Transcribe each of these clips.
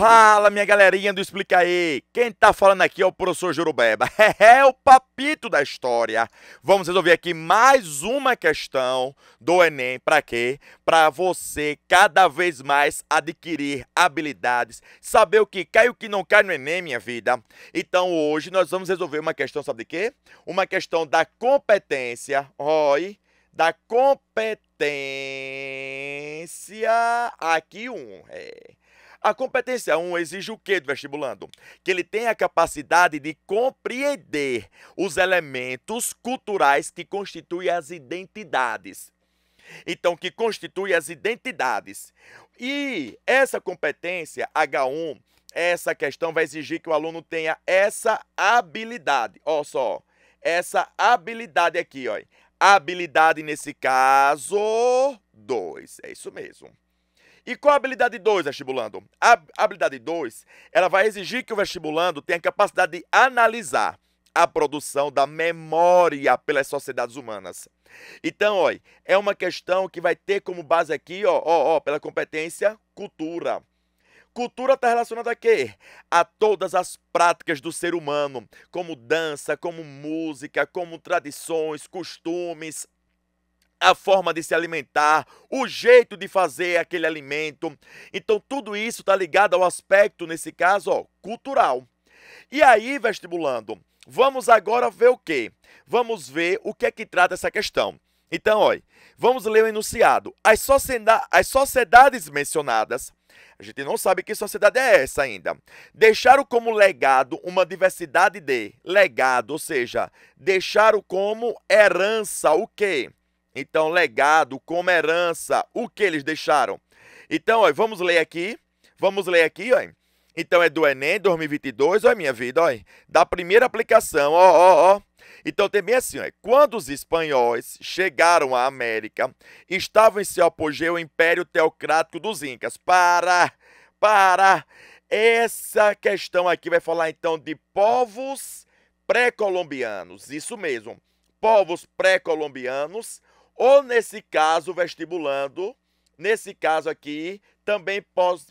Fala, minha galerinha do Explica aí. Quem tá falando aqui é o professor Jurubeba. É, é o papito da história. Vamos resolver aqui mais uma questão do Enem. Para quê? Para você cada vez mais adquirir habilidades, saber o que cai e o que não cai no Enem, minha vida. Então, hoje nós vamos resolver uma questão, sabe de quê? Uma questão da competência. Oi, da competência aqui um. É a competência 1 exige o que do vestibulando? Que ele tenha a capacidade de compreender os elementos culturais que constituem as identidades. Então, que constituem as identidades. E essa competência H1, essa questão vai exigir que o aluno tenha essa habilidade. Olha só, essa habilidade aqui, olha. Habilidade nesse caso 2. É isso mesmo. E qual a habilidade 2, vestibulando? A habilidade 2, ela vai exigir que o vestibulando tenha capacidade de analisar a produção da memória pelas sociedades humanas. Então, ó, é uma questão que vai ter como base aqui, ó, ó, ó pela competência, cultura. Cultura está relacionada a quê? A todas as práticas do ser humano, como dança, como música, como tradições, costumes, a forma de se alimentar, o jeito de fazer aquele alimento. Então, tudo isso está ligado ao aspecto, nesse caso, ó, cultural. E aí, vestibulando, vamos agora ver o quê? Vamos ver o que é que trata essa questão. Então, olha, vamos ler o enunciado. As, as sociedades mencionadas, a gente não sabe que sociedade é essa ainda, deixaram como legado uma diversidade de legado, ou seja, deixaram como herança o quê? Então, legado, como herança, o que eles deixaram. Então, ó, vamos ler aqui. Vamos ler aqui, ó. Então é do Enem 2022, olha minha vida, olha. Da primeira aplicação, ó, ó, ó. Então tem bem assim, ó. Quando os espanhóis chegaram à América, estava em seu apogeu o Império Teocrático dos Incas. Para, para. Essa questão aqui vai falar então de povos pré-colombianos, isso mesmo. Povos pré-colombianos ou nesse caso, vestibulando, nesse caso aqui, também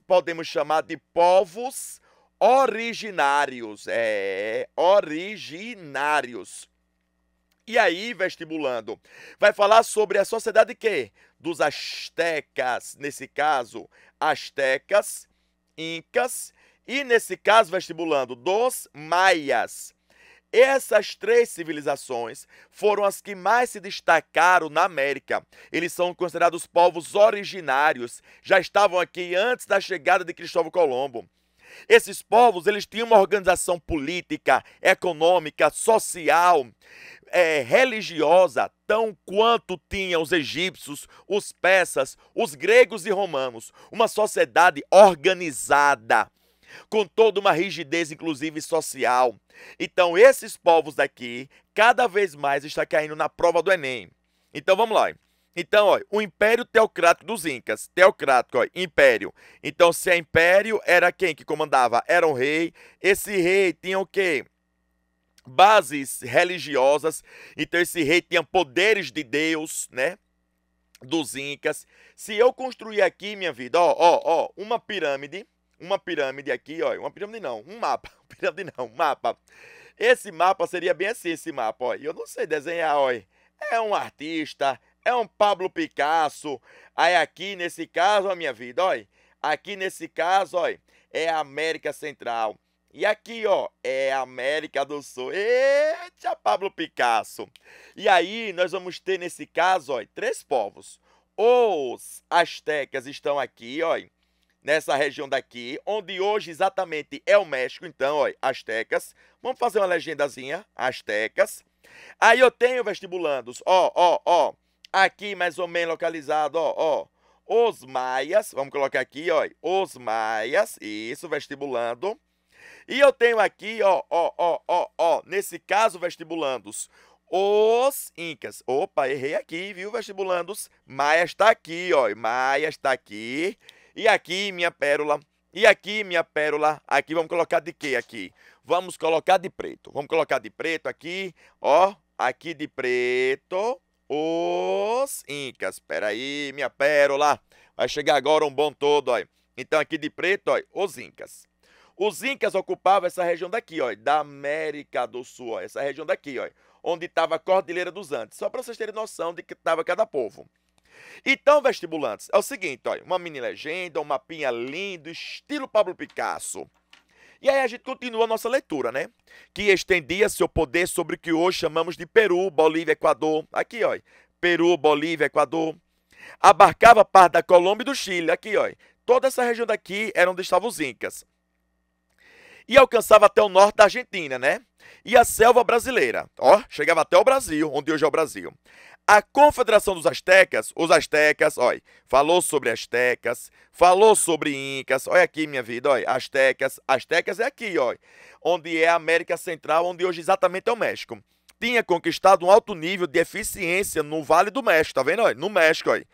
podemos chamar de povos originários. É, originários. E aí, vestibulando, vai falar sobre a sociedade que? Dos astecas, nesse caso, astecas, incas, e nesse caso, vestibulando, dos maias. Essas três civilizações foram as que mais se destacaram na América. Eles são considerados povos originários, já estavam aqui antes da chegada de Cristóvão Colombo. Esses povos eles tinham uma organização política, econômica, social, é, religiosa, tão quanto tinham os egípcios, os persas, os gregos e romanos. Uma sociedade organizada, com toda uma rigidez, inclusive social. Então, esses povos daqui, cada vez mais está caindo na prova do Enem. Então, vamos lá. Então, ó, o Império Teocrático dos Incas, teocrático, ó, império. Então, se é império, era quem que comandava? Era um rei. Esse rei tinha o quê? Bases religiosas. Então, esse rei tinha poderes de Deus, né? Dos Incas. Se eu construir aqui, minha vida, ó, ó, ó, uma pirâmide uma pirâmide aqui, ó, uma pirâmide não, um mapa, pirâmide não, um mapa. Esse mapa seria bem assim, esse mapa, ó, eu não sei desenhar, ó, é um artista, é um Pablo Picasso, aí aqui nesse caso, a minha vida, ó, aqui nesse caso, ó, é a América Central. E aqui, ó, é a América do Sul. Eita, Pablo Picasso! E aí, nós vamos ter, nesse caso, ó, três povos. Os astecas estão aqui, ó, nessa região daqui, onde hoje exatamente é o México, então, ó, astecas. Vamos fazer uma legendazinha, astecas. Aí eu tenho vestibulandos, ó, ó, ó, aqui mais ou menos localizado, ó, ó, os maias, vamos colocar aqui, ó, os maias, isso, vestibulando. E eu tenho aqui, ó, ó, ó, ó, ó, nesse caso, vestibulandos, os incas. Opa, errei aqui, viu, vestibulandos? Maias está aqui, ó, maias está aqui. E aqui, minha pérola. E aqui, minha pérola. Aqui, vamos colocar de quê aqui? Vamos colocar de preto. Vamos colocar de preto aqui. Ó, aqui de preto. Os Incas. Espera aí, minha pérola. Vai chegar agora um bom todo, ó. Então, aqui de preto, ó, os Incas. Os Incas ocupavam essa região daqui, ó, da América do Sul, ó, essa região daqui, ó, onde estava a Cordilheira dos Andes. Só para vocês terem noção de que estava cada povo. Então, vestibulantes, é o seguinte, olha, uma mini legenda, um mapinha lindo, estilo Pablo Picasso. E aí a gente continua a nossa leitura, né? Que estendia seu poder sobre o que hoje chamamos de Peru, Bolívia, Equador. Aqui, olha, Peru, Bolívia, Equador. Abarcava parte da Colômbia e do Chile. Aqui, olha, Toda essa região daqui era onde estavam os Incas. E alcançava até o norte da Argentina, né? E a selva brasileira. Ó, chegava até o Brasil, onde hoje é o Brasil. A Confederação dos Aztecas, os Aztecas, olha, falou sobre Aztecas, falou sobre Incas, olha aqui minha vida, olha, Aztecas, Aztecas é aqui, olha, onde é a América Central, onde hoje exatamente é o México. Tinha conquistado um alto nível de eficiência no Vale do México, tá vendo, olha, no México, olha.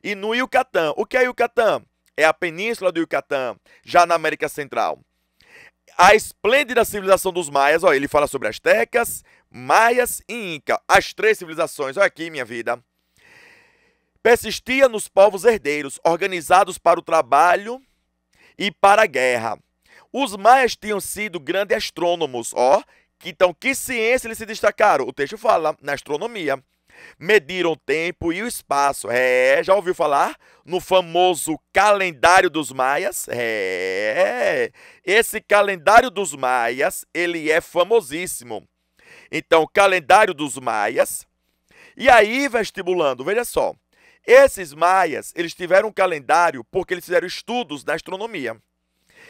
E no Yucatán, o que é Yucatán? É a península do Yucatán, já na América Central. A esplêndida civilização dos maias, olha, ele fala sobre Aztecas, maias e inca. As três civilizações, olha aqui minha vida, persistia nos povos herdeiros, organizados para o trabalho e para a guerra. Os maias tinham sido grandes astrônomos, ó. Então, que ciência eles se destacaram? O texto fala, na astronomia. Mediram o tempo e o espaço. É, já ouviu falar? No famoso calendário dos maias? É. Esse calendário dos maias, ele é famosíssimo. Então, calendário dos maias. E aí, vestibulando, veja só. Esses maias, eles tiveram um calendário porque eles fizeram estudos na astronomia.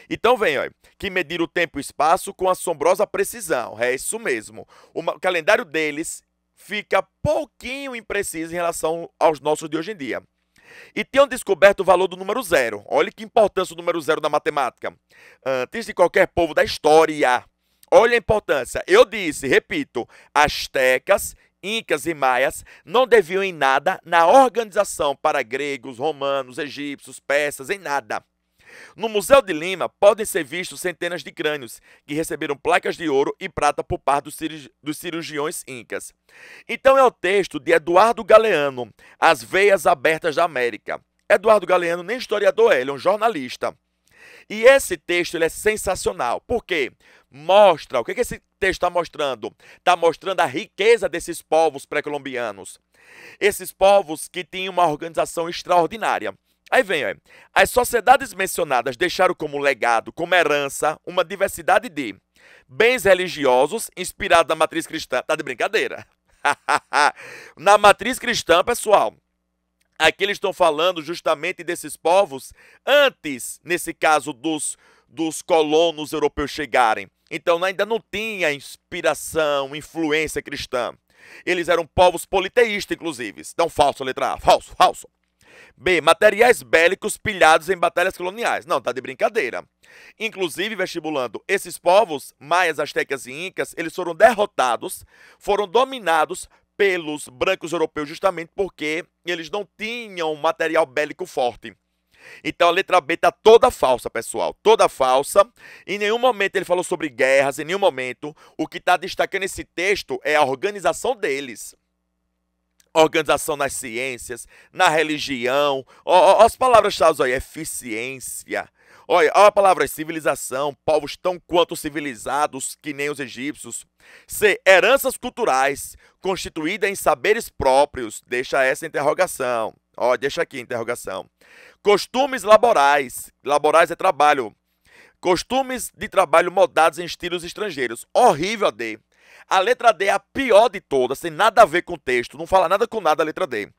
Então vem, ó, que mediram o tempo e o espaço com assombrosa precisão. É isso mesmo. O calendário deles fica pouquinho impreciso em relação aos nossos de hoje em dia. E tenham descoberto o valor do número zero. Olha que importância o número zero na matemática. Antes de qualquer povo da história. Olha a importância. Eu disse, repito, astecas, incas e maias não deviam em nada na organização para gregos, romanos, egípcios, persas, em nada. No Museu de Lima podem ser vistos centenas de crânios que receberam placas de ouro e prata por parte dos, cirurgi dos cirurgiões incas. Então é o texto de Eduardo Galeano, As Veias Abertas da América. Eduardo Galeano nem historiador é, ele é um jornalista. E esse texto ele é sensacional, porque mostra, o que, que esse texto está mostrando? Está mostrando a riqueza desses povos pré-colombianos. Esses povos que tinham uma organização extraordinária. Aí vem, as sociedades mencionadas deixaram como legado, como herança, uma diversidade de bens religiosos inspirados na matriz cristã. Tá de brincadeira. na matriz cristã, pessoal, Aqui eles estão falando justamente desses povos antes, nesse caso, dos, dos colonos europeus chegarem. Então ainda não tinha inspiração, influência cristã. Eles eram povos politeístas, inclusive. Então, falso, letra A. Falso, falso. B. Materiais bélicos pilhados em batalhas coloniais. Não, tá de brincadeira. Inclusive, vestibulando, esses povos, maias, astecas e incas, eles foram derrotados, foram dominados pelos brancos europeus justamente porque eles não tinham material bélico forte. Então a letra B está toda falsa, pessoal, toda falsa. Em nenhum momento ele falou sobre guerras, em nenhum momento. O que está destacando esse texto é a organização deles. Organização nas ciências, na religião. Olha as palavras chaves tá aí, eficiência, Olha, olha a palavra civilização, povos tão quanto civilizados que nem os egípcios. C. Heranças culturais, constituída em saberes próprios. Deixa essa interrogação. Ó, deixa aqui interrogação. Costumes laborais. Laborais é trabalho. Costumes de trabalho moldados em estilos estrangeiros. Horrível D. A letra D é a pior de todas, sem nada a ver com o texto, não fala nada com nada a letra D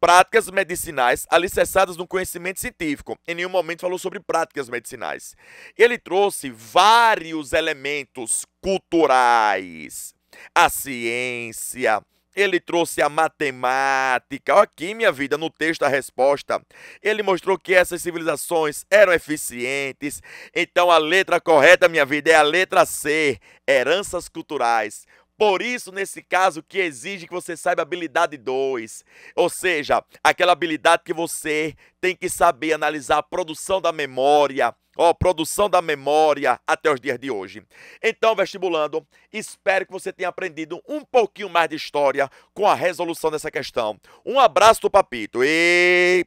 práticas medicinais alicerçadas no conhecimento científico. Em nenhum momento falou sobre práticas medicinais. Ele trouxe vários elementos culturais, a ciência, ele trouxe a matemática. aqui, minha vida, no texto a resposta. Ele mostrou que essas civilizações eram eficientes. Então a letra correta, minha vida, é a letra C: heranças culturais. Por isso, nesse caso, que exige que você saiba habilidade 2, ou seja, aquela habilidade que você tem que saber analisar a produção da memória, ó, produção da memória até os dias de hoje. Então, vestibulando, espero que você tenha aprendido um pouquinho mais de história com a resolução dessa questão. Um abraço do Papito e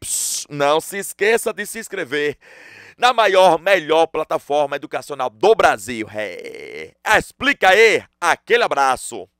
não se esqueça de se inscrever na maior, melhor plataforma educacional do Brasil. É. Explica aí! Aquele abraço!